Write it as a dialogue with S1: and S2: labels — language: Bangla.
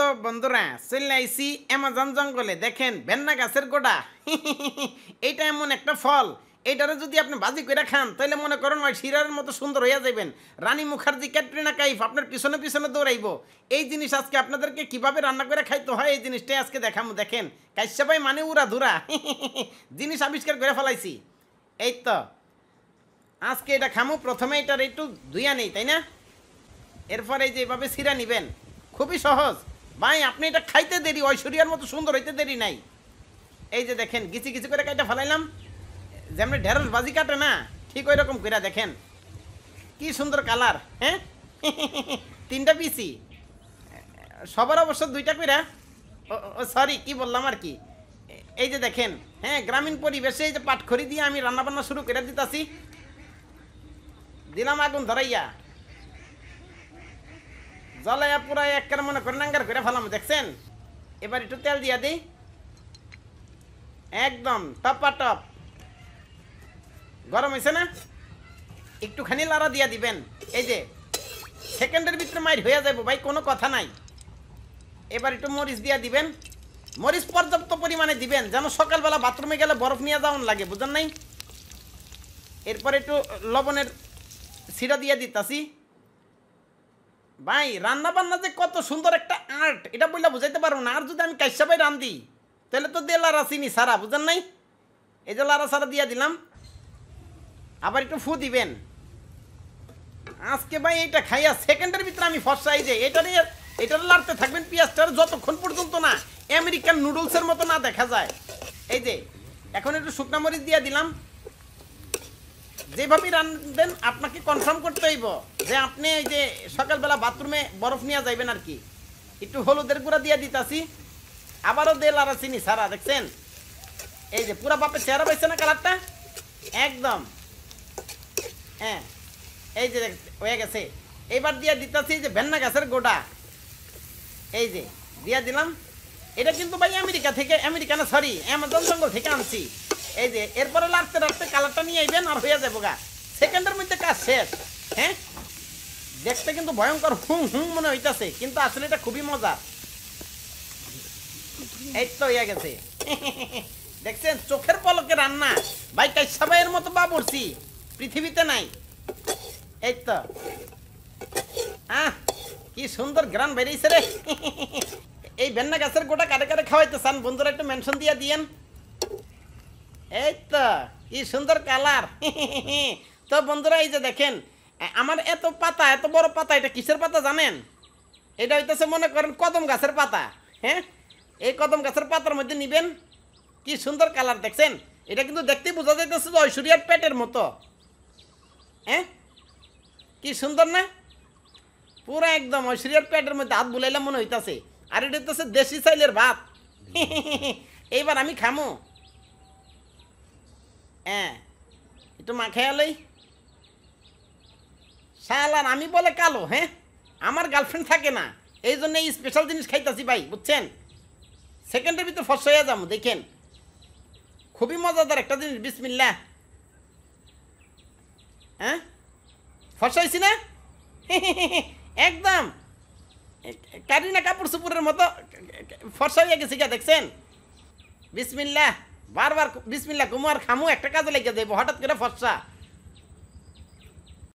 S1: তো বন্ধুরা চলে আইসি অ্যামাজন জঙ্গলে দেখেন ভেন্না গাছের গোড়া এইটা এমন একটা ফল এইটারে যদি আপনি বাজি করে খান তাহলে মনে করেন ওই শিরার মতো সুন্দর হইয়া যাবেন রানী মুখার্জি ক্যাটরিনা কাইফ আপনার পিছনে পিছনে দৌড়াইব এই জিনিস আজকে আপনাদেরকে কিভাবে রান্না করে খাইতে হয় এই জিনিসটাই আজকে দেখামো দেখেন কাশ্যপাই মানে উড়া ধুরা জিনিস আবিষ্কার করে ফেলাইছি এই তো আজকে এটা খামু প্রথমে এটার একটু ধুইয়া নেই তাই না এরপরে যে এভাবে সিরা নিবেন খুবই সহজ ভাই আপনি এটা খাইতে দেরি ঐশ্বরিয়ার মতো সুন্দর হইতে দেরি নাই এই যে দেখেন গিচি গিচি করে কাইটা ফেলাইলাম যেমনি ঢেঁড়স বাজি কাটে না ঠিক ওই রকম করে দেখেন কি সুন্দর কালার হ্যাঁ তিনটা পিসি সবার অবশ্য দুইটা কইরা ও সরি কি বললাম আর কি এই যে দেখেন হ্যাঁ গ্রামীণ পরিবেশে এই যে পাটখড়ি দিয়ে আমি রান্নাবান্না শুরু করে দিতাছি দিলাম আগুন ধরাইয়া জ্বালাইয়া পুরা একবার মনে করে নাঙ্গার করে ফেলাম দেখছেন এবার একটু তেল দিয়া দিই একদম টপা টপ গরম হয়েছে না একটুখানি লাড়া দিয়া দিবেন এই যে সেকেন্ডের ভিতরে মাইর হয়ে যাবো ভাই কোনো কথা নাই এবার একটু মরিচ দিয়া দিবেন মরিচ পর্যাপ্ত পরিমাণে দিবেন যেন সকালবেলা বাথরুমে গেলে বরফ নিয়ে যাওয়ান লাগে বুঝেন নাই এরপর একটু লবণের সিরা দিয়ে দিতাছি ভাই রান্না বান্না যে কত সুন্দর একটা আর্ট এটা বললে বুঝাইতে পারবো না আর যদি আমি কাশ্যা ভাই রান্দি তাহলে তো দিয়ে লারা চিনি সারা বুঝেন নাই এই যে লারা সারা দিয়া দিলাম আবার একটু ফু দিবেন আজকে ভাই এটা খাইয়া সেকেন্ডের ভিতরে আমি ফসাই যে এটা নিয়ে এটা লাড়তে থাকবেন পেঁয়াজটার যতক্ষণ পর্যন্ত না আমেরিকান নুডলসের মতো না দেখা যায় এই যে এখন একটু শুকনা মরিচ দিয়ে দিলাম যেভাবে রান্ধবেন আপনাকে কনফার্ম করতে হইব যে আপনি যে সকালবেলা বাথরুমে বরফ নিয়ে যাইবেন আর কি একটু হলুদের গুঁড়া দিয়ে দিতাছি আবারও দে লারা চিনি সারা দেখছেন এই যে পুরা বাপের চেহারা পাইছে না কালারটা একদম হ্যাঁ এই যে হয়ে গেছে এবার দিয়া দিতাছি যে ভেন্না গাছের গোটা এই যে দিয়া দিলাম এটা কিন্তু ভাই আমেরিকা থেকে আমেরিকা না সরি অ্যামাজন জঙ্গল থেকে আনছি এই যে এরপরে লাড়তে লাড়তে কালারটা নিয়ে আইবেন আর হয়ে যাবো গা সেকেন্ডের মধ্যে কাজ শেষ হ্যাঁ দেখতে কিন্তু ভয়ঙ্কর হুম হুম মনে হইতাছে কিন্তু আসলে এটা খুবই মজা এই তো হইয়া গেছে দেখছেন চোখের পলকে রান্না ভাই কাইসাবাইয়ের মতো বা বাবরছি পৃথিবীতে নাই এই তো আহ কি সুন্দর গ্রাম বেরিয়েছে রে এই বেন্না গাছের গোটা কারে কারে খাওয়াইতে চান বন্ধুরা একটু মেনশন দিয়ে দিয়েন এই তো কি সুন্দর কালার তো বন্ধুরা এই যে দেখেন আমার এত পাতা এত বড় পাতা এটা কিসের পাতা জানেন এটা হইতেছে মনে করেন কদম গাছের পাতা হ্যাঁ এই কদম গাছের পাতার মধ্যে নিবেন কি সুন্দর কালার দেখছেন এটা কিন্তু দেখতে বোঝা যাইতেছে যে ঐশ্বরিয়ার পেটের মতো হ্যাঁ কি সুন্দর না পুরো একদম ঐশ্বরিয়ার পেটের মধ্যে হাত বুলাইলাম মনে হইতাছে আর এটা হইতেছে দেশি চাইলের ভাত এইবার আমি খামো হ্যাঁ একটু মা এলেই শালার আমি বলে কালো হ্যাঁ আমার গার্লফ্রেন্ড থাকে না এই জন্য এই স্পেশাল জিনিস খাইতেছি ভাই বুঝছেন সেকেন্ডের ভিতর ফস হয়ে যাবো দেখেন খুবই মজাদার একটা জিনিস বিসমিল্লা হ্যাঁ ফস হয়েছি না একদম কারিনা কাপুর সুপুরের মতো ফর্সা হয়ে গেছে গা দেখছেন বিসমিল্লা বারবার বিসমিল্লা কুমার খামু একটা কাজে লেগে যাইব হঠাৎ করে ফসা